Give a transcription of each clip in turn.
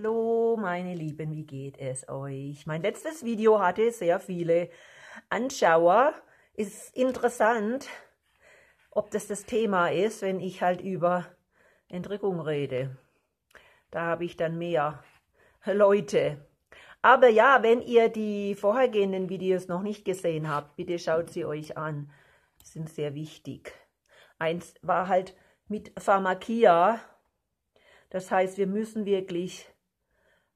Hallo meine Lieben, wie geht es euch? Mein letztes Video hatte sehr viele Anschauer. Ist interessant, ob das das Thema ist, wenn ich halt über Entrückung rede. Da habe ich dann mehr Leute. Aber ja, wenn ihr die vorhergehenden Videos noch nicht gesehen habt, bitte schaut sie euch an. Sind sehr wichtig. Eins war halt mit Pharmakia. Das heißt, wir müssen wirklich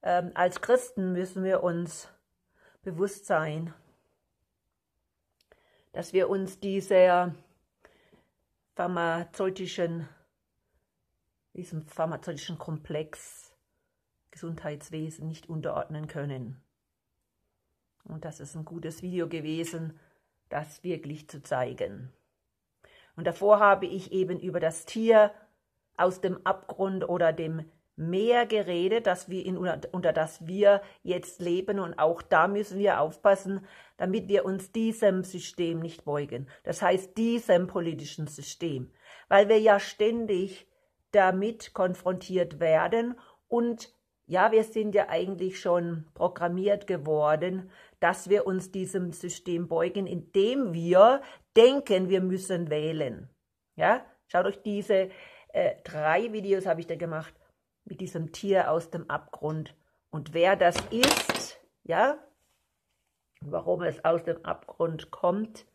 ähm, als Christen müssen wir uns bewusst sein, dass wir uns dieser pharmazeutischen, diesem pharmazeutischen Komplex Gesundheitswesen nicht unterordnen können. Und das ist ein gutes Video gewesen, das wirklich zu zeigen. Und davor habe ich eben über das Tier aus dem Abgrund oder dem mehr geredet, dass wir in, unter das wir jetzt leben. Und auch da müssen wir aufpassen, damit wir uns diesem System nicht beugen. Das heißt, diesem politischen System. Weil wir ja ständig damit konfrontiert werden und ja, wir sind ja eigentlich schon programmiert geworden, dass wir uns diesem System beugen, indem wir denken, wir müssen wählen. Ja, schaut euch diese äh, drei Videos habe ich da gemacht mit diesem Tier aus dem Abgrund. Und wer das ist, ja, warum es aus dem Abgrund kommt,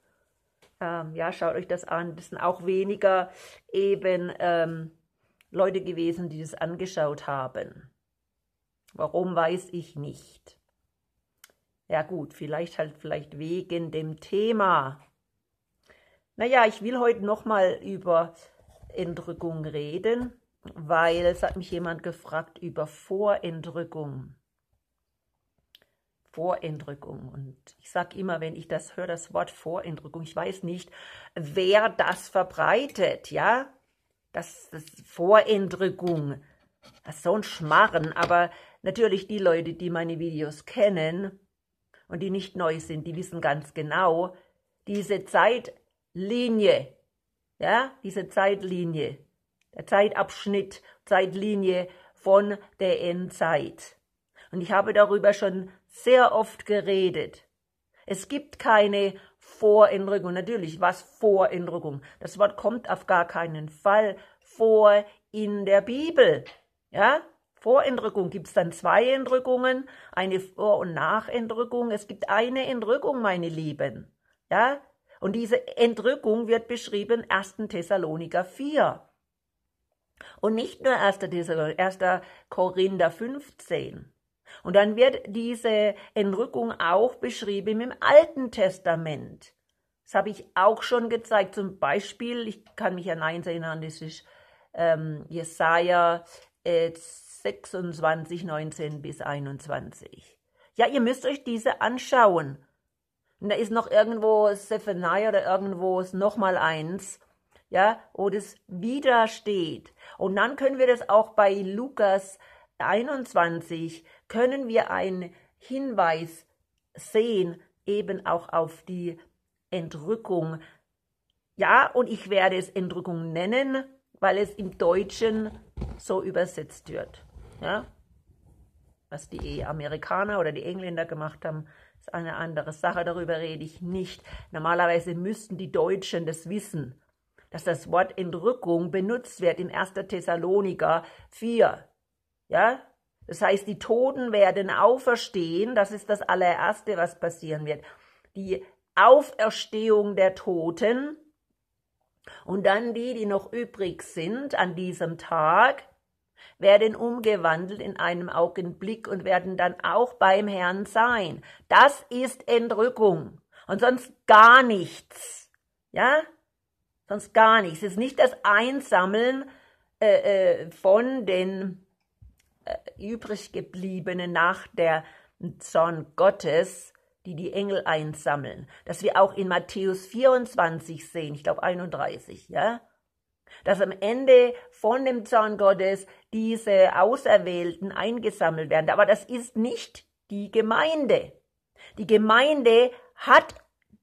ähm, ja, schaut euch das an. Das sind auch weniger eben ähm, Leute gewesen, die das angeschaut haben. Warum weiß ich nicht. Ja gut, vielleicht halt vielleicht wegen dem Thema. Naja, ich will heute nochmal über Entrückung reden weil es hat mich jemand gefragt über Vorentrückung. Vorentrückung. Und ich sage immer, wenn ich das höre, das Wort Vorentrückung, ich weiß nicht, wer das verbreitet, ja? Das, das Vorentrückung, das ist so ein Schmarren, aber natürlich die Leute, die meine Videos kennen und die nicht neu sind, die wissen ganz genau, diese Zeitlinie, ja, diese Zeitlinie, der Zeitabschnitt, Zeitlinie von der Endzeit. Und ich habe darüber schon sehr oft geredet. Es gibt keine Vorentrückung. Natürlich, was Vorentrückung? Das Wort kommt auf gar keinen Fall vor in der Bibel. Ja? Vorentrückung gibt es dann zwei Entrückungen, eine Vor- und Nachentrückung. Es gibt eine Entrückung, meine Lieben. Ja? Und diese Entrückung wird beschrieben 1. Thessaloniker 4. Und nicht nur 1. Thessalonicher, 1. Korinther 15. Und dann wird diese Entrückung auch beschrieben im Alten Testament. Das habe ich auch schon gezeigt. Zum Beispiel, ich kann mich an eins erinnern, das ist ähm, Jesaja äh, 26, 19 bis 21. Ja, ihr müsst euch diese anschauen. Und da ist noch irgendwo Sephaniah oder irgendwo ist nochmal eins, ja, wo das wieder steht. Und dann können wir das auch bei Lukas 21, können wir einen Hinweis sehen, eben auch auf die Entrückung. Ja, und ich werde es Entrückung nennen, weil es im Deutschen so übersetzt wird. Ja? Was die Amerikaner oder die Engländer gemacht haben, ist eine andere Sache, darüber rede ich nicht. Normalerweise müssten die Deutschen das wissen, dass das Wort Entrückung benutzt wird in 1. Thessaloniker 4. Ja? Das heißt, die Toten werden auferstehen. Das ist das allererste, was passieren wird. Die Auferstehung der Toten und dann die, die noch übrig sind an diesem Tag, werden umgewandelt in einem Augenblick und werden dann auch beim Herrn sein. Das ist Entrückung und sonst gar nichts. Ja? Sonst gar nichts. Es ist nicht das Einsammeln äh, äh, von den äh, übrig gebliebenen nach der Zorn Gottes, die die Engel einsammeln. Das wir auch in Matthäus 24 sehen, ich glaube 31, ja? Dass am Ende von dem Zorn Gottes diese Auserwählten eingesammelt werden. Aber das ist nicht die Gemeinde. Die Gemeinde hat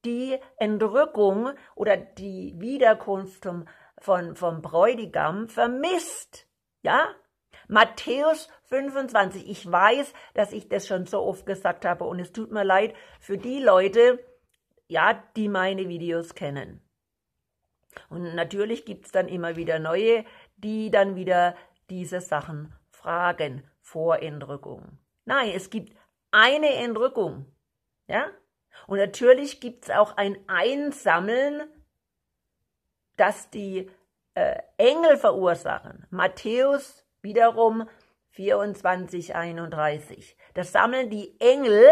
die Entrückung oder die Wiederkunft vom, vom, Bräutigam vermisst. Ja? Matthäus 25. Ich weiß, dass ich das schon so oft gesagt habe und es tut mir leid für die Leute, ja, die meine Videos kennen. Und natürlich gibt es dann immer wieder neue, die dann wieder diese Sachen fragen vor Entrückung. Nein, es gibt eine Entrückung. Ja? Und natürlich gibt es auch ein Einsammeln, das die äh, Engel verursachen. Matthäus wiederum 24, 31. Das sammeln die Engel,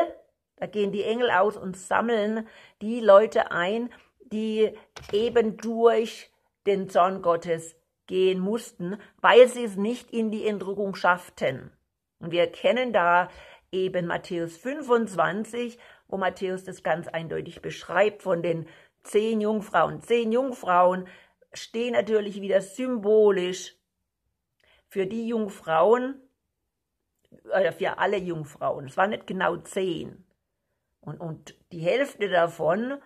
da gehen die Engel aus und sammeln die Leute ein, die eben durch den Zorn Gottes gehen mussten, weil sie es nicht in die Entrückung schafften. Und wir kennen da eben Matthäus 25, wo Matthäus das ganz eindeutig beschreibt von den zehn Jungfrauen. Zehn Jungfrauen stehen natürlich wieder symbolisch für die Jungfrauen, oder äh, für alle Jungfrauen. Es waren nicht genau zehn. Und, und die Hälfte davon,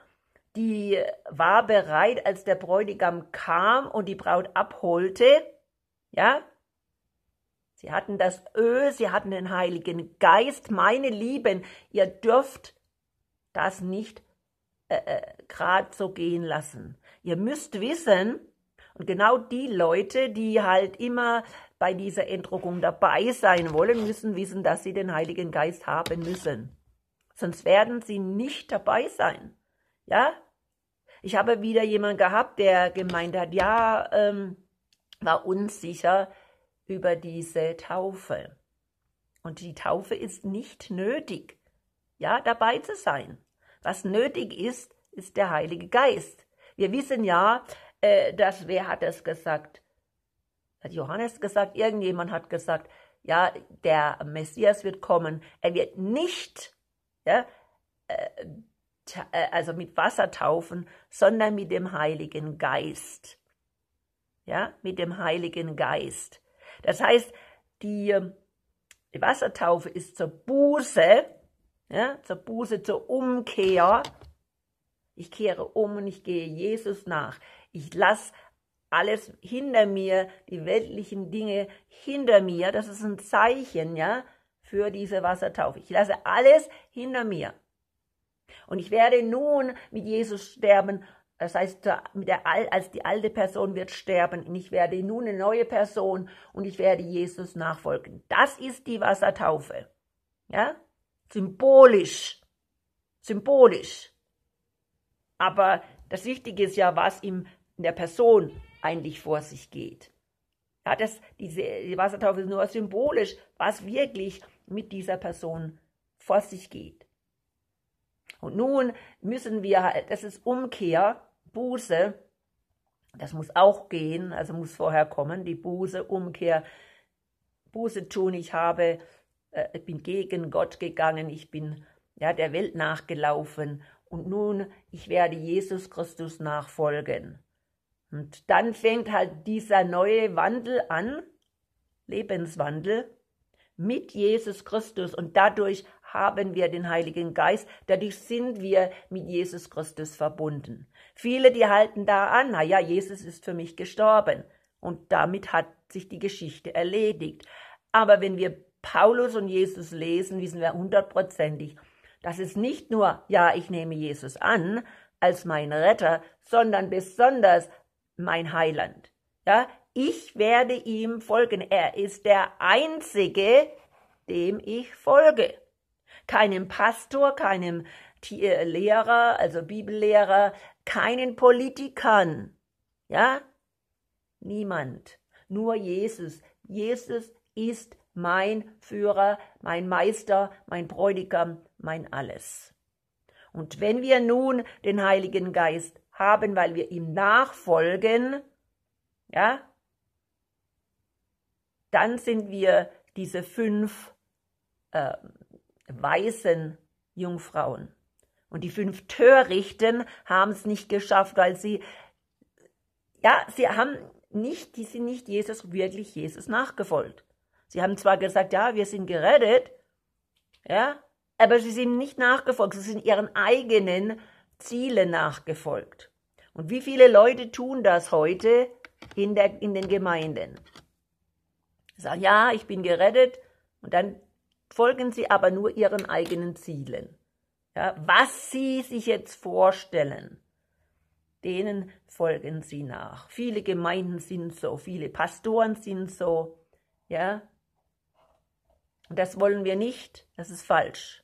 die war bereit, als der Bräutigam kam und die Braut abholte. Ja? Sie hatten das Öl, sie hatten den Heiligen Geist. Meine Lieben, ihr dürft das nicht äh, äh gerade so gehen lassen. Ihr müsst wissen, und genau die Leute, die halt immer bei dieser Entrückung dabei sein wollen, müssen wissen, dass sie den Heiligen Geist haben müssen. Sonst werden sie nicht dabei sein. Ja? Ich habe wieder jemanden gehabt, der gemeint hat, ja, ähm, war unsicher über diese Taufe. Und die Taufe ist nicht nötig, ja, dabei zu sein. Was nötig ist, ist der Heilige Geist. Wir wissen ja, äh, dass, wer hat das gesagt? Hat Johannes gesagt? Irgendjemand hat gesagt, ja, der Messias wird kommen. Er wird nicht, ja, äh, äh, also mit Wasser taufen, sondern mit dem Heiligen Geist. Ja, mit dem Heiligen Geist. Das heißt, die, die Wassertaufe ist zur Buße ja, zur Buße, zur Umkehr. Ich kehre um und ich gehe Jesus nach. Ich lasse alles hinter mir, die weltlichen Dinge hinter mir. Das ist ein Zeichen, ja, für diese Wassertaufe. Ich lasse alles hinter mir. Und ich werde nun mit Jesus sterben. Das heißt, mit der, als die alte Person wird sterben. Und ich werde nun eine neue Person und ich werde Jesus nachfolgen. Das ist die Wassertaufe. Ja? symbolisch, symbolisch. Aber das Wichtige ist ja, was ihm in der Person eigentlich vor sich geht. Ja, das, diese die Wassertaufe ist nur symbolisch, was wirklich mit dieser Person vor sich geht. Und nun müssen wir, halt, das ist Umkehr, Buße, das muss auch gehen, also muss vorher kommen, die Buße, Umkehr, Buße tun, ich habe äh, ich bin gegen Gott gegangen, ich bin ja, der Welt nachgelaufen und nun, ich werde Jesus Christus nachfolgen. Und dann fängt halt dieser neue Wandel an, Lebenswandel, mit Jesus Christus und dadurch haben wir den Heiligen Geist, dadurch sind wir mit Jesus Christus verbunden. Viele, die halten da an, naja, Jesus ist für mich gestorben und damit hat sich die Geschichte erledigt. Aber wenn wir Paulus und Jesus lesen, wissen wir hundertprozentig, dass es nicht nur, ja, ich nehme Jesus an als mein Retter, sondern besonders mein Heiland. Ja, ich werde ihm folgen. Er ist der Einzige, dem ich folge. Keinem Pastor, keinem äh, Lehrer, also Bibellehrer, keinen Politikern. Ja? Niemand. Nur Jesus. Jesus ist mein Führer, mein Meister, mein Bräutigam, mein alles. Und wenn wir nun den Heiligen Geist haben, weil wir ihm nachfolgen, ja, dann sind wir diese fünf äh, weisen Jungfrauen. Und die fünf Törichten haben es nicht geschafft, weil sie, ja, sie haben nicht, die sind nicht Jesus, wirklich Jesus nachgefolgt. Sie haben zwar gesagt, ja, wir sind gerettet, ja, aber sie sind nicht nachgefolgt, sie sind ihren eigenen Zielen nachgefolgt. Und wie viele Leute tun das heute in, der, in den Gemeinden? Sagen, ja, ich bin gerettet und dann folgen sie aber nur ihren eigenen Zielen. Ja, was sie sich jetzt vorstellen, denen folgen sie nach. Viele Gemeinden sind so, viele Pastoren sind so, ja, und das wollen wir nicht, das ist falsch.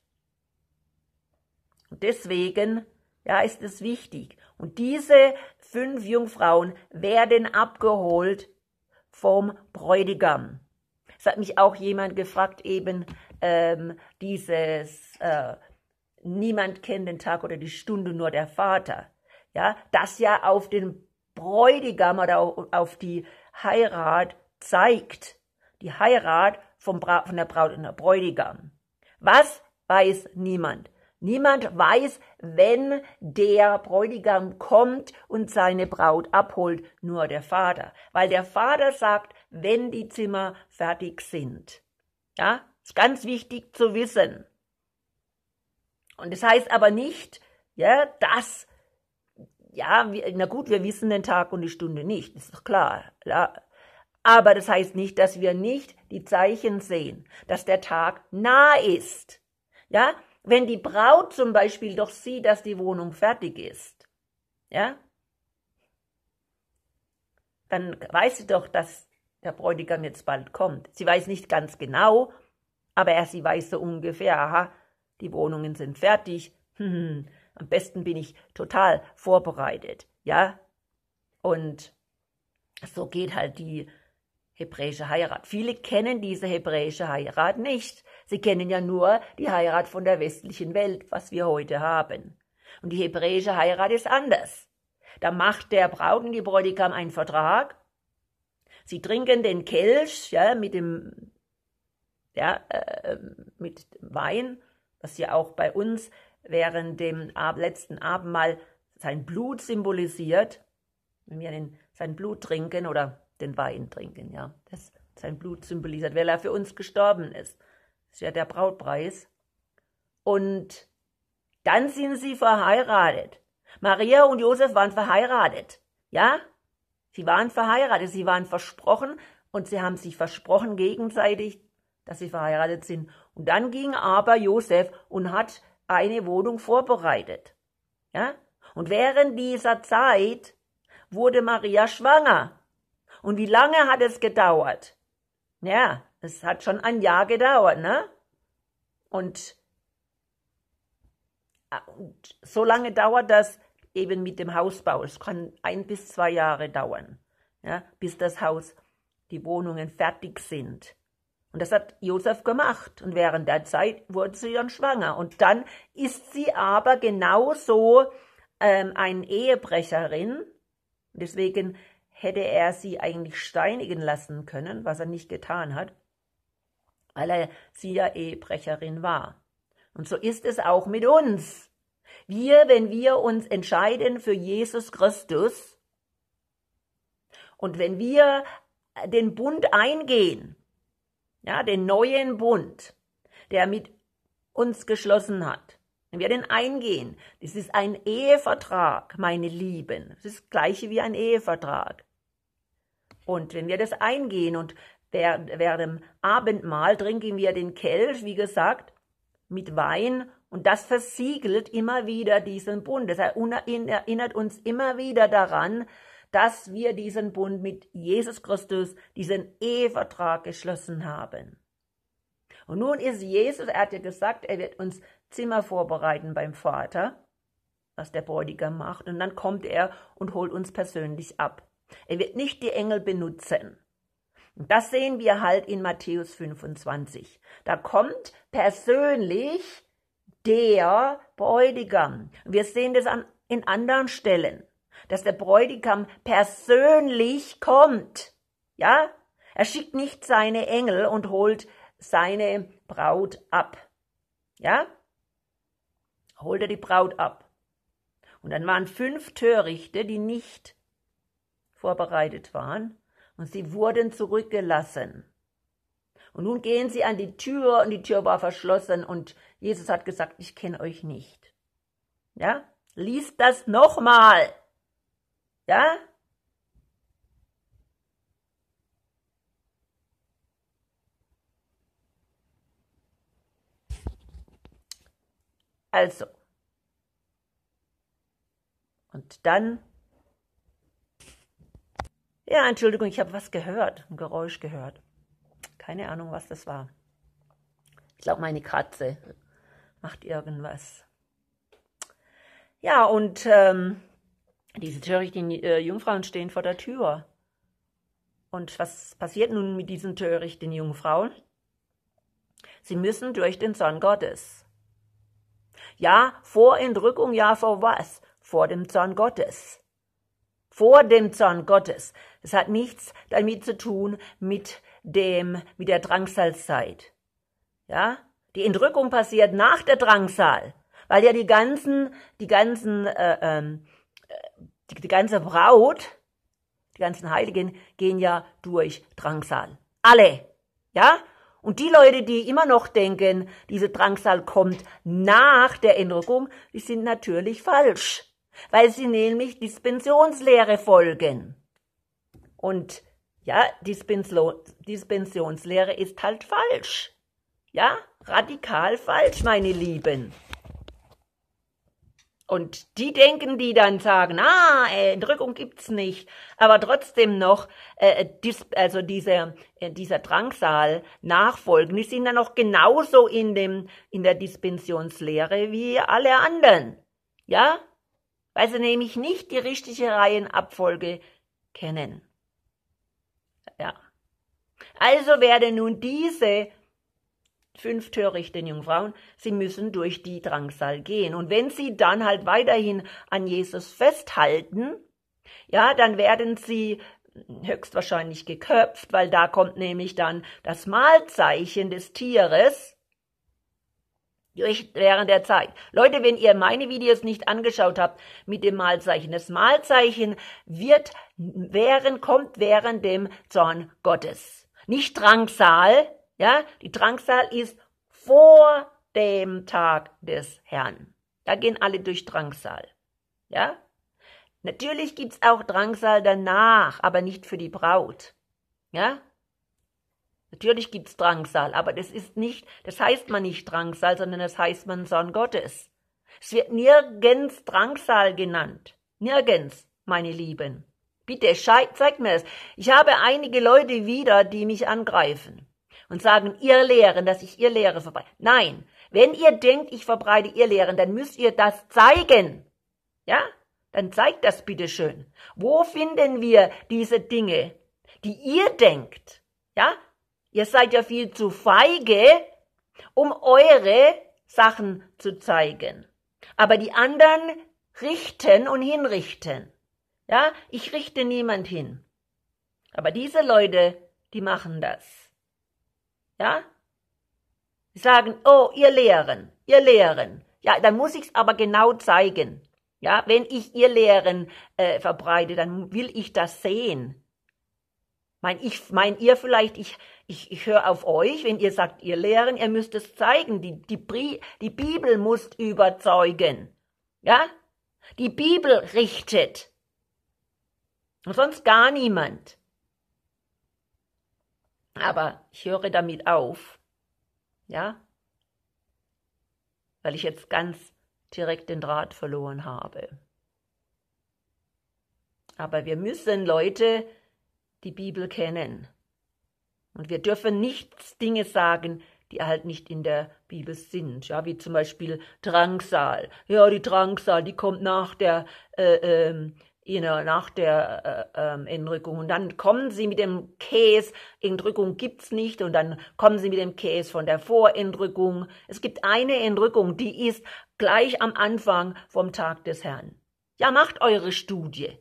Und deswegen, ja, ist es wichtig. Und diese fünf Jungfrauen werden abgeholt vom Bräutigam. Es hat mich auch jemand gefragt, eben ähm, dieses äh, Niemand kennt den Tag oder die Stunde, nur der Vater. Ja, das ja auf den Bräutigam oder auf die Heirat zeigt. Die Heirat vom Bra von der Braut und der Bräutigam. Was weiß niemand. Niemand weiß, wenn der Bräutigam kommt und seine Braut abholt, nur der Vater. Weil der Vater sagt, wenn die Zimmer fertig sind. Ja, ist ganz wichtig zu wissen. Und das heißt aber nicht, ja, dass, ja, wir, na gut, wir wissen den Tag und die Stunde nicht, ist doch klar. Ja, aber das heißt nicht, dass wir nicht die Zeichen sehen, dass der Tag nah ist. Ja, wenn die Braut zum Beispiel doch sieht, dass die Wohnung fertig ist, ja, dann weiß sie doch, dass der Bräutigam jetzt bald kommt. Sie weiß nicht ganz genau, aber sie weiß so ungefähr, aha, die Wohnungen sind fertig, hm, am besten bin ich total vorbereitet, ja. Und so geht halt die hebräische Heirat. Viele kennen diese hebräische Heirat nicht. Sie kennen ja nur die Heirat von der westlichen Welt, was wir heute haben. Und die hebräische Heirat ist anders. Da macht der Braut und die Bräutigam einen Vertrag. Sie trinken den Kelch ja, mit dem ja, äh, mit Wein, was ja auch bei uns während dem Ab letzten Abendmahl sein Blut symbolisiert. Wenn wir den, sein Blut trinken oder den Wein trinken, ja. Das sein Blut symbolisiert, weil er für uns gestorben ist. Das ist ja der Brautpreis. Und dann sind sie verheiratet. Maria und Josef waren verheiratet. Ja? Sie waren verheiratet, sie waren versprochen und sie haben sich versprochen gegenseitig, dass sie verheiratet sind. Und dann ging aber Josef und hat eine Wohnung vorbereitet. Ja? Und während dieser Zeit wurde Maria schwanger. Und wie lange hat es gedauert? Ja, es hat schon ein Jahr gedauert, ne? Und, ah, und so lange dauert das eben mit dem Hausbau. Es kann ein bis zwei Jahre dauern, ja, bis das Haus, die Wohnungen fertig sind. Und das hat Josef gemacht. Und während der Zeit wurde sie dann schwanger. Und dann ist sie aber genauso ähm, eine Ehebrecherin. Deswegen hätte er sie eigentlich steinigen lassen können, was er nicht getan hat, weil er sie ja Ehebrecherin war. Und so ist es auch mit uns. Wir, wenn wir uns entscheiden für Jesus Christus und wenn wir den Bund eingehen, ja, den neuen Bund, der mit uns geschlossen hat, wenn wir den eingehen, das ist ein Ehevertrag, meine Lieben. Das ist das gleiche wie ein Ehevertrag. Und wenn wir das eingehen und während dem Abendmahl trinken wir den Kelch, wie gesagt, mit Wein und das versiegelt immer wieder diesen Bund. Das erinnert uns immer wieder daran, dass wir diesen Bund mit Jesus Christus, diesen Ehevertrag geschlossen haben. Und nun ist Jesus, er hat ja gesagt, er wird uns Zimmer vorbereiten beim Vater, was der Bräutigam macht, und dann kommt er und holt uns persönlich ab. Er wird nicht die Engel benutzen. Und das sehen wir halt in Matthäus 25. Da kommt persönlich der Bräutigam. Wir sehen das an, in anderen Stellen, dass der Bräutigam persönlich kommt. Ja? Er schickt nicht seine Engel und holt seine Braut ab. Ja? Holt er die Braut ab. Und dann waren fünf Törichte, die nicht vorbereitet waren, und sie wurden zurückgelassen. Und nun gehen sie an die Tür und die Tür war verschlossen und Jesus hat gesagt, ich kenne euch nicht. Ja? Lies das nochmal. Ja? Also. Und dann ja, Entschuldigung, ich habe was gehört, ein Geräusch gehört. Keine Ahnung, was das war. Ich glaube, meine Katze macht irgendwas. Ja, und ähm, diese törichten äh, Jungfrauen stehen vor der Tür. Und was passiert nun mit diesen törichten Jungfrauen? Sie müssen durch den Zorn Gottes. Ja, vor Entrückung, ja, vor was? Vor dem Zorn Gottes. Vor dem Zorn Gottes. Es hat nichts damit zu tun mit dem, mit der Drangsalzeit. Ja? Die Entrückung passiert nach der Drangsal, weil ja die ganzen, die ganzen, äh, ähm, äh, die, die ganze Braut, die ganzen Heiligen gehen ja durch Drangsal. Alle. Ja? Und die Leute, die immer noch denken, diese Drangsal kommt nach der Entrückung, die sind natürlich falsch, weil sie nämlich Dispensionslehre folgen. Und ja, Dispensionslehre ist halt falsch. Ja, radikal falsch, meine Lieben. Und die denken, die dann sagen, ah, äh, Entrückung gibt's nicht, aber trotzdem noch, äh, äh dis, also dieser, äh, dieser Drangsal nachfolgen, die sind dann noch genauso in dem, in der Dispensionslehre wie alle anderen. Ja? Weil sie nämlich nicht die richtige Reihenabfolge kennen. Also werden nun diese fünf törichten Jungfrauen, sie müssen durch die Drangsal gehen. Und wenn sie dann halt weiterhin an Jesus festhalten, ja, dann werden sie höchstwahrscheinlich geköpft, weil da kommt nämlich dann das Mahlzeichen des Tieres durch, während der Zeit. Leute, wenn ihr meine Videos nicht angeschaut habt mit dem Mahlzeichen, das Mahlzeichen wird während, kommt während dem Zorn Gottes. Nicht Drangsal, ja, die Drangsal ist vor dem Tag des Herrn. Da gehen alle durch Drangsal, ja. Natürlich gibt's auch Drangsal danach, aber nicht für die Braut, ja. Natürlich gibt's Drangsal, aber das ist nicht, das heißt man nicht Drangsal, sondern das heißt man Sohn Gottes. Es wird nirgends Drangsal genannt. Nirgends, meine Lieben. Bitte zeigt mir das. Ich habe einige Leute wieder, die mich angreifen und sagen, ihr Lehren, dass ich ihr Lehre verbreite. Nein, wenn ihr denkt, ich verbreite ihr Lehren, dann müsst ihr das zeigen. Ja? Dann zeigt das bitte schön. Wo finden wir diese Dinge, die ihr denkt? Ja? Ihr seid ja viel zu feige, um eure Sachen zu zeigen. Aber die anderen richten und hinrichten. Ja, ich richte niemand hin. Aber diese Leute, die machen das. Ja? Die sagen, oh, ihr Lehren, ihr Lehren. Ja, dann muss ich es aber genau zeigen. Ja, wenn ich ihr Lehren äh, verbreite, dann will ich das sehen. Mein, ich, mein ihr vielleicht, ich, ich, ich höre auf euch, wenn ihr sagt, ihr Lehren, ihr müsst es zeigen. Die, die, die Bibel muss überzeugen. Ja? Die Bibel richtet. Sonst gar niemand. Aber ich höre damit auf. Ja? Weil ich jetzt ganz direkt den Draht verloren habe. Aber wir müssen, Leute, die Bibel kennen. Und wir dürfen nichts Dinge sagen, die halt nicht in der Bibel sind. Ja, wie zum Beispiel Drangsal. Ja, die Drangsal, die kommt nach der äh, ähm, you know, nach der äh, äh, Entrückung. Und dann kommen sie mit dem Käse, Entrückung gibt es nicht, und dann kommen sie mit dem Käse von der Vorentrückung. Es gibt eine Entrückung, die ist gleich am Anfang vom Tag des Herrn. Ja, macht eure Studie.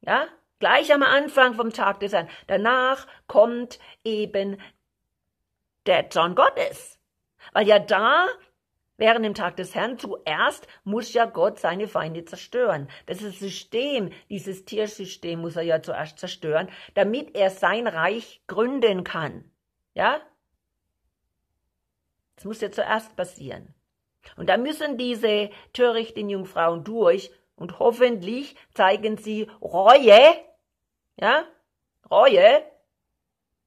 Ja, gleich am Anfang vom Tag des Herrn. Danach kommt eben der Zorn Gottes. Weil ja da Während dem Tag des Herrn zuerst muss ja Gott seine Feinde zerstören. Das ist System, dieses Tiersystem muss er ja zuerst zerstören, damit er sein Reich gründen kann. Ja? Das muss ja zuerst passieren. Und da müssen diese törichten Jungfrauen durch und hoffentlich zeigen sie Reue. Ja? Reue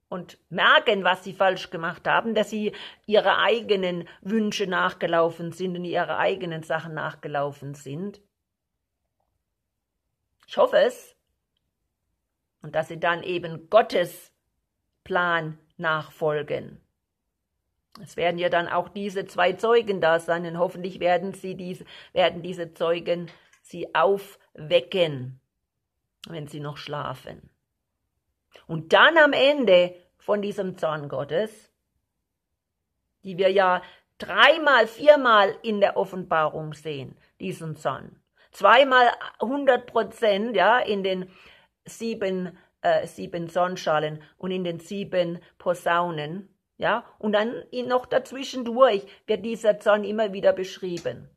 und merken, was sie falsch gemacht haben, dass sie ihre eigenen Wünsche nachgelaufen sind und ihre eigenen Sachen nachgelaufen sind. Ich hoffe es. Und dass sie dann eben Gottes Plan nachfolgen. Es werden ja dann auch diese zwei Zeugen da sein und hoffentlich werden, sie diese, werden diese Zeugen sie aufwecken, wenn sie noch schlafen. Und dann am Ende von diesem Zorn Gottes, die wir ja dreimal, viermal in der Offenbarung sehen, diesen Zorn. Zweimal 100 Prozent, ja, in den sieben, äh, sieben Sonnenschalen und in den sieben Posaunen, ja. Und dann noch dazwischen durch wird dieser Zorn immer wieder beschrieben.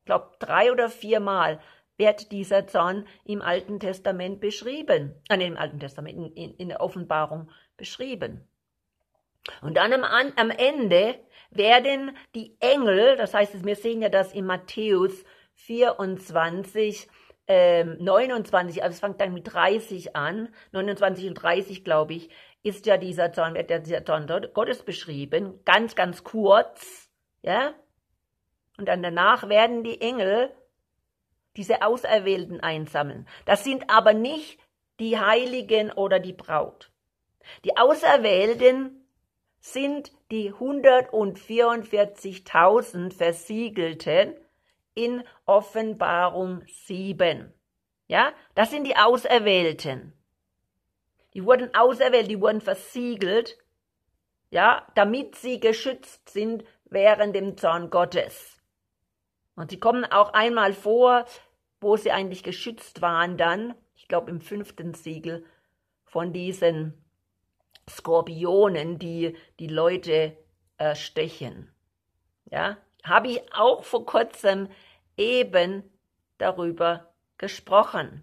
Ich glaube, drei oder viermal wird dieser Zorn im Alten Testament beschrieben, an äh, im Alten Testament, in, in der Offenbarung beschrieben. Und dann am, am, Ende werden die Engel, das heißt, wir sehen ja das in Matthäus 24, ähm, 29, also es fängt dann mit 30 an, 29 und 30, glaube ich, ist ja dieser Zorn, wird ja dieser Zorn Gottes beschrieben, ganz, ganz kurz, ja. Und dann danach werden die Engel diese Auserwählten einsammeln. Das sind aber nicht die Heiligen oder die Braut. Die Auserwählten sind die 144.000 Versiegelten in Offenbarung 7. Ja, das sind die Auserwählten. Die wurden auserwählt, die wurden versiegelt, ja, damit sie geschützt sind während dem Zorn Gottes. Und sie kommen auch einmal vor, wo sie eigentlich geschützt waren dann, ich glaube im fünften Siegel, von diesen Skorpionen, die die Leute äh, stechen. Ja, habe ich auch vor kurzem eben darüber gesprochen.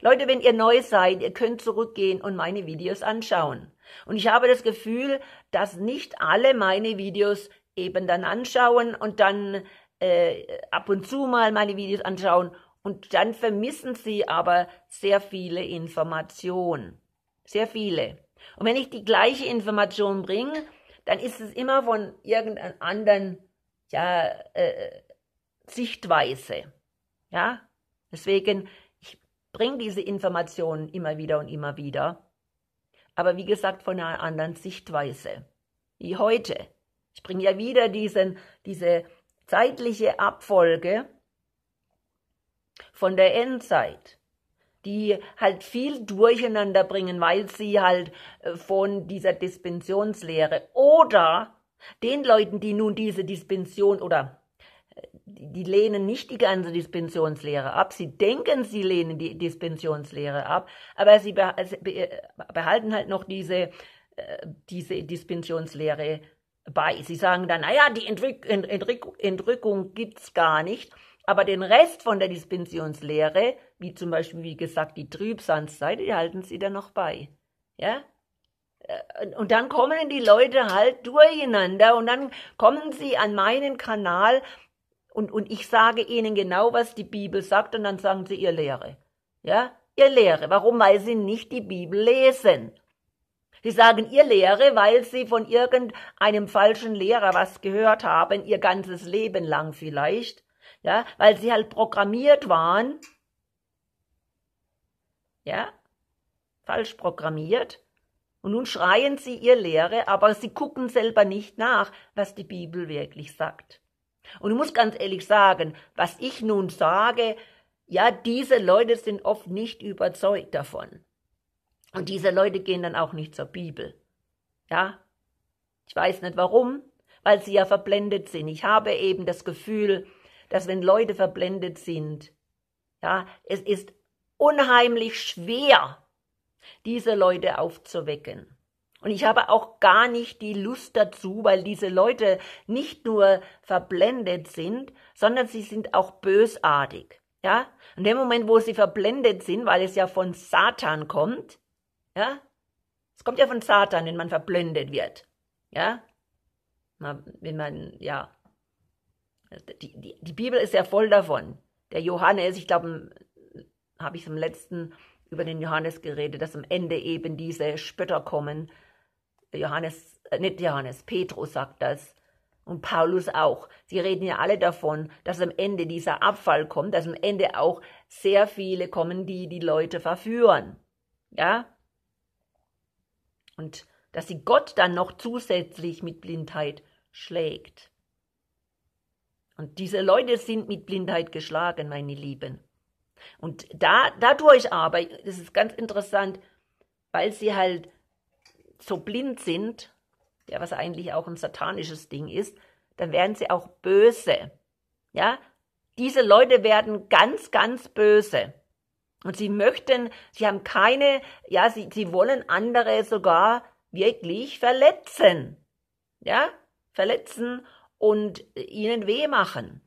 Leute, wenn ihr neu seid, ihr könnt zurückgehen und meine Videos anschauen. Und ich habe das Gefühl, dass nicht alle meine Videos eben dann anschauen und dann äh, ab und zu mal meine Videos anschauen und dann vermissen sie aber sehr viele Informationen. Sehr viele. Und wenn ich die gleiche Information bringe, dann ist es immer von irgendeiner anderen ja, äh, Sichtweise. Ja? Deswegen, ich bringe diese Informationen immer wieder und immer wieder. Aber wie gesagt, von einer anderen Sichtweise. Wie heute. Ich bringe ja wieder diesen, diese zeitliche Abfolge von der Endzeit, die halt viel durcheinander bringen, weil sie halt äh, von dieser Dispensionslehre oder den Leuten, die nun diese Dispension oder äh, die lehnen nicht die ganze Dispensionslehre ab. Sie denken, sie lehnen die Dispensionslehre ab, aber sie äh, behalten halt noch diese, diese Dispensionslehre bei. Sie sagen dann, naja, die Entrück Entrück Entrückung gibt's gar nicht. Aber den Rest von der Dispensionslehre, wie zum Beispiel, wie gesagt, die Trübsalzeit, die halten sie dann noch bei. Ja? Äh, und dann kommen die Leute halt durcheinander und dann kommen sie an meinen Kanal und, und ich sage ihnen genau, was die Bibel sagt und dann sagen sie ihr Lehre. Ja? Ihr Lehre. Warum? Weil sie nicht die Bibel lesen. Die sagen ihr Lehre, weil sie von irgendeinem falschen Lehrer was gehört haben, ihr ganzes Leben lang vielleicht. Ja, weil sie halt programmiert waren. Ja, falsch programmiert. Und nun schreien sie ihr Lehre, aber sie gucken selber nicht nach, was die Bibel wirklich sagt. Und ich muss ganz ehrlich sagen, was ich nun sage, ja, diese Leute sind oft nicht überzeugt davon. Und diese Leute gehen dann auch nicht zur Bibel. Ja? Ich weiß nicht warum, weil sie ja verblendet sind. Ich habe eben das Gefühl, dass wenn Leute verblendet sind, ja, es ist unheimlich schwer, diese Leute aufzuwecken. Und ich habe auch gar nicht die Lust dazu, weil diese Leute nicht nur verblendet sind, sondern sie sind auch bösartig. Ja? In dem Moment, wo sie verblendet sind, weil es ja von Satan kommt, ja? Es kommt ja von Satan, wenn man verblendet wird. Ja? wenn man, ja. Die, die, die Bibel ist ja voll davon. Der Johannes, ich glaube, habe ich zum letzten über den Johannes geredet, dass am Ende eben diese Spötter kommen. Johannes, äh, nicht Johannes, Petrus sagt das. Und Paulus auch. Sie reden ja alle davon, dass am Ende dieser Abfall kommt, dass am Ende auch sehr viele kommen, die die Leute verführen. Ja? und dass sie Gott dann noch zusätzlich mit Blindheit schlägt. Und diese Leute sind mit Blindheit geschlagen, meine Lieben. Und da, dadurch aber, das ist ganz interessant, weil sie halt so blind sind, ja, was eigentlich auch ein satanisches Ding ist, dann werden sie auch böse. Ja, diese Leute werden ganz, ganz böse. Und sie möchten, sie haben keine, ja, sie, sie wollen andere sogar wirklich verletzen. Ja, verletzen und ihnen weh machen.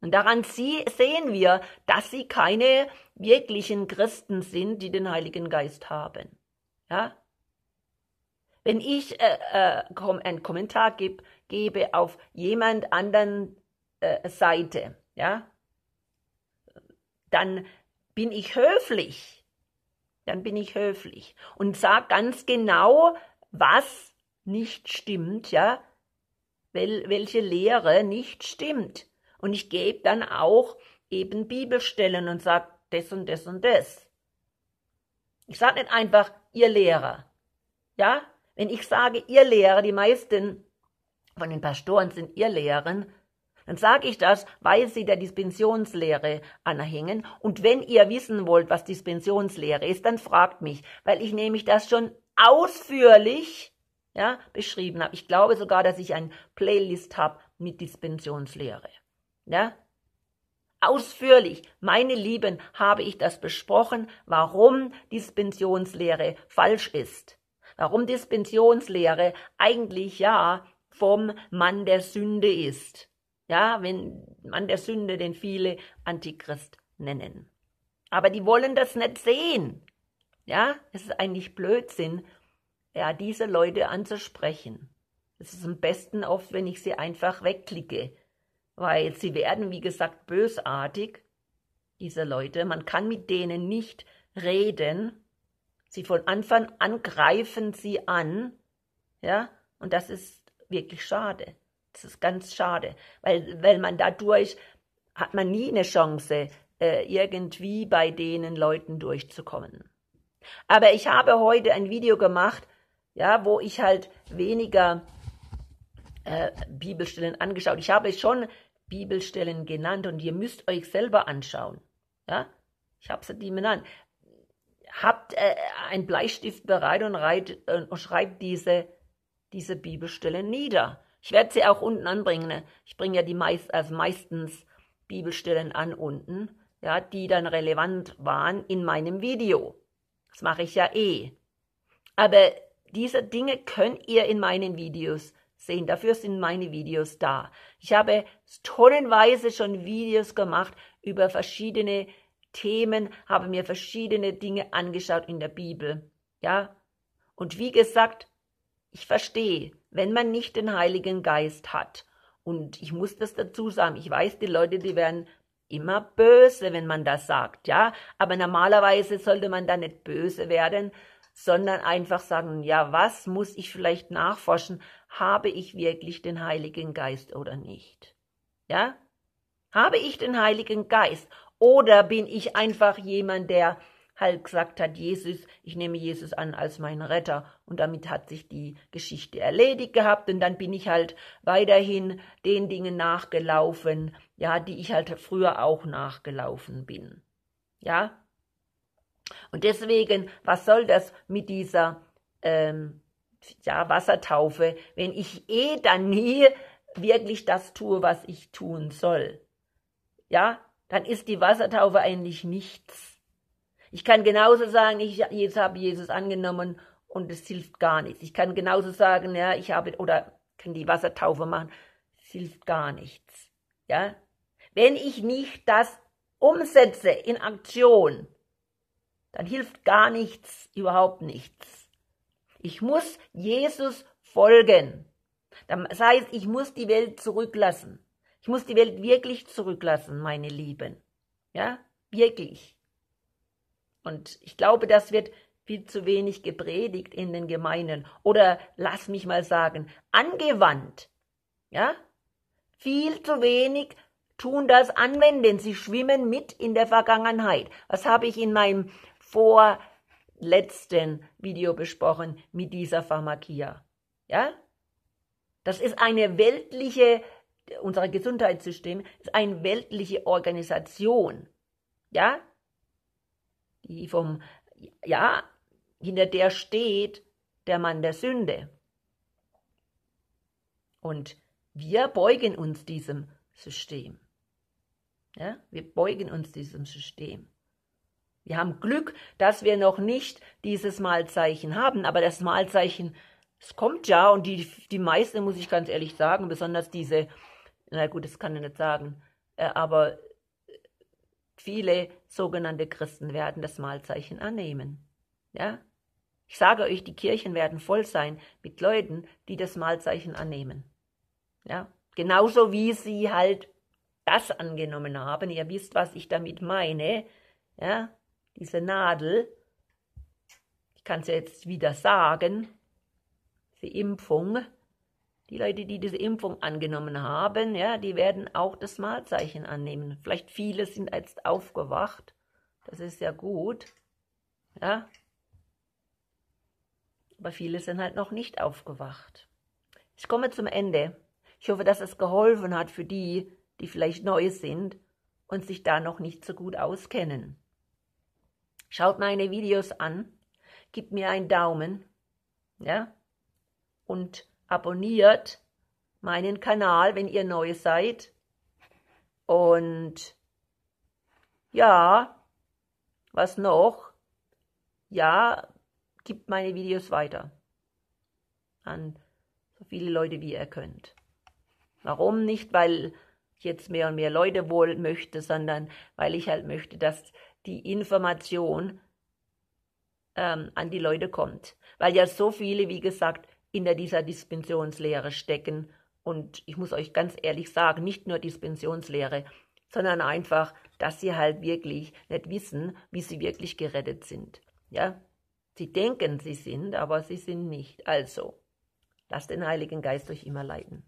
Und daran sie, sehen wir, dass sie keine wirklichen Christen sind, die den Heiligen Geist haben. Ja? Wenn ich äh, äh, einen Kommentar geb, gebe auf jemand anderen äh, Seite, ja, dann bin ich höflich? Dann bin ich höflich und sag ganz genau, was nicht stimmt, ja, Wel welche Lehre nicht stimmt. Und ich gebe dann auch eben Bibelstellen und sage das und das und das. Ich sage nicht einfach, ihr Lehrer. Ja, wenn ich sage, ihr Lehrer, die meisten von den Pastoren sind ihr Lehren, dann sage ich das, weil sie der Dispensionslehre anhängen. Und wenn ihr wissen wollt, was Dispensionslehre ist, dann fragt mich, weil ich nämlich das schon ausführlich ja, beschrieben habe. Ich glaube sogar, dass ich ein Playlist habe mit Dispensionslehre. Ja? Ausführlich, meine Lieben, habe ich das besprochen, warum Dispensionslehre falsch ist. Warum Dispensionslehre eigentlich ja vom Mann der Sünde ist. Ja, wenn man der Sünde, den viele Antichrist nennen. Aber die wollen das nicht sehen. Ja, es ist eigentlich Blödsinn, ja, diese Leute anzusprechen. Es ist am besten oft, wenn ich sie einfach wegklicke, weil sie werden, wie gesagt, bösartig, diese Leute. Man kann mit denen nicht reden. Sie von Anfang an greifen sie an, ja, und das ist wirklich schade. Das ist ganz schade, weil, weil man dadurch hat man nie eine Chance, äh, irgendwie bei denen Leuten durchzukommen. Aber ich habe heute ein Video gemacht, ja, wo ich halt weniger äh, Bibelstellen angeschaut. Ich habe schon Bibelstellen genannt und ihr müsst euch selber anschauen. Ja, ich habe sie die benannt. Habt äh, einen Bleistift bereit und, reit, äh, und schreibt diese diese Bibelstellen nieder. Ich werde sie auch unten anbringen. Ne? Ich bringe ja die meist, also meistens Bibelstellen an unten, ja, die dann relevant waren in meinem Video. Das mache ich ja eh. Aber diese Dinge könnt ihr in meinen Videos sehen. Dafür sind meine Videos da. Ich habe tonnenweise schon Videos gemacht über verschiedene Themen, habe mir verschiedene Dinge angeschaut in der Bibel. Ja? Und wie gesagt, ich verstehe, wenn man nicht den Heiligen Geist hat, und ich muss das dazu sagen, ich weiß, die Leute, die werden immer böse, wenn man das sagt, ja, aber normalerweise sollte man da nicht böse werden, sondern einfach sagen, ja, was muss ich vielleicht nachforschen, habe ich wirklich den Heiligen Geist oder nicht? Ja? Habe ich den Heiligen Geist oder bin ich einfach jemand, der halt gesagt hat, Jesus, ich nehme Jesus an als meinen Retter. Und damit hat sich die Geschichte erledigt gehabt. Und dann bin ich halt weiterhin den Dingen nachgelaufen, ja, die ich halt früher auch nachgelaufen bin. Ja? Und deswegen, was soll das mit dieser ähm, ja, Wassertaufe, wenn ich eh dann nie wirklich das tue, was ich tun soll? Ja, dann ist die Wassertaufe eigentlich nichts. Ich kann genauso sagen, ich jetzt habe Jesus angenommen und es hilft gar nichts. Ich kann genauso sagen, ja, ich habe oder kann die Wassertaufe machen, es hilft gar nichts. Ja? Wenn ich nicht das umsetze in Aktion, dann hilft gar nichts, überhaupt nichts. Ich muss Jesus folgen. Das heißt, ich muss die Welt zurücklassen. Ich muss die Welt wirklich zurücklassen, meine Lieben. Ja, wirklich. Und ich glaube, das wird viel zu wenig gepredigt in den Gemeinden. Oder lass mich mal sagen, angewandt. Ja? Viel zu wenig tun das anwenden. Sie schwimmen mit in der Vergangenheit. Was habe ich in meinem vorletzten Video besprochen mit dieser Pharmakia? Ja? Das ist eine weltliche, unser Gesundheitssystem ist eine weltliche Organisation. Ja? die vom, ja, hinter der steht der Mann der Sünde. Und wir beugen uns diesem System. Ja, wir beugen uns diesem System. Wir haben Glück, dass wir noch nicht dieses Malzeichen haben, aber das Malzeichen, es kommt ja und die, die meisten, muss ich ganz ehrlich sagen, besonders diese, na gut, das kann ich nicht sagen, äh, aber viele sogenannte Christen werden das Mahlzeichen annehmen. Ja? Ich sage euch, die Kirchen werden voll sein mit Leuten, die das Mahlzeichen annehmen. Ja? Genauso wie sie halt das angenommen haben. Ihr wisst, was ich damit meine. Ja? Diese Nadel. Ich kann es jetzt wieder sagen. Die Impfung. Die Leute, die diese Impfung angenommen haben, ja, die werden auch das Malzeichen annehmen. Vielleicht viele sind jetzt aufgewacht. Das ist ja gut. Ja. Aber viele sind halt noch nicht aufgewacht. Ich komme zum Ende. Ich hoffe, dass es geholfen hat für die, die vielleicht neu sind und sich da noch nicht so gut auskennen. Schaut meine Videos an, gebt mir einen Daumen, ja, und abonniert meinen Kanal, wenn ihr neu seid. Und ja, was noch? Ja, gibt meine Videos weiter an so viele Leute, wie ihr könnt. Warum nicht? Weil ich jetzt mehr und mehr Leute wohl möchte, sondern weil ich halt möchte, dass die Information ähm, an die Leute kommt. Weil ja so viele, wie gesagt, hinter dieser Dispensionslehre stecken. Und ich muss euch ganz ehrlich sagen, nicht nur Dispensionslehre, sondern einfach, dass sie halt wirklich nicht wissen, wie sie wirklich gerettet sind. Ja? Sie denken, sie sind, aber sie sind nicht. Also, lasst den Heiligen Geist euch immer leiten.